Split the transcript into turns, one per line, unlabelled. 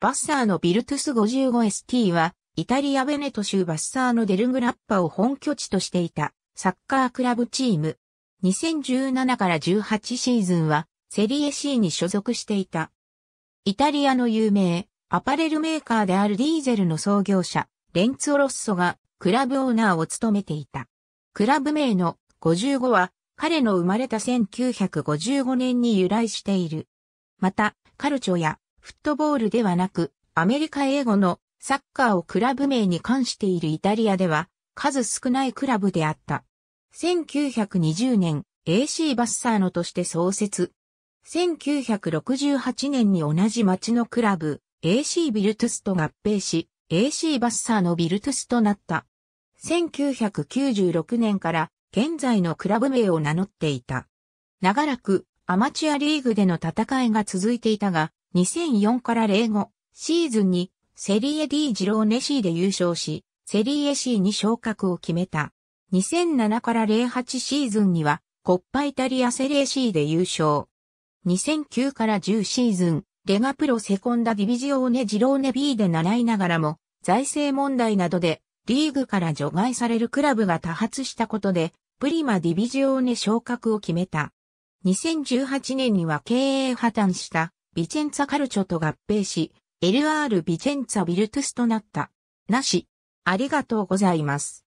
バッサーのビルトゥス 55ST は、イタリアベネト州バッサーのデルグラッパを本拠地としていたサッカークラブチーム。2017から18シーズンはセリエ C に所属していた。イタリアの有名アパレルメーカーであるディーゼルの創業者レンツオロッソがクラブオーナーを務めていた。クラブ名の55は彼の生まれた1955年に由来している。また、カルチョやフットボールではなく、アメリカ英語のサッカーをクラブ名に関しているイタリアでは、数少ないクラブであった。1920年、AC バッサーノとして創設。1968年に同じ町のクラブ、AC ビルトゥスと合併し、AC バッサーノビルトゥスとなった。1996年から現在のクラブ名を名乗っていた。長らくアマチュアリーグでの戦いが続いていたが、2004から05シーズンにセリエ D ジローネ C で優勝し、セリエ C に昇格を決めた。2007から08シーズンにはコッパイタリアセリエ C で優勝。2009から10シーズン、レガプロセコンダディビジオーネジローネ B で習いながらも、財政問題などでリーグから除外されるクラブが多発したことで、プリマディビジオーネ昇格を決めた。2018年には経営破綻したビチェンツァカルチョと合併し、LR ビチェンツァビルトゥスとなった。なし、ありがとうございます。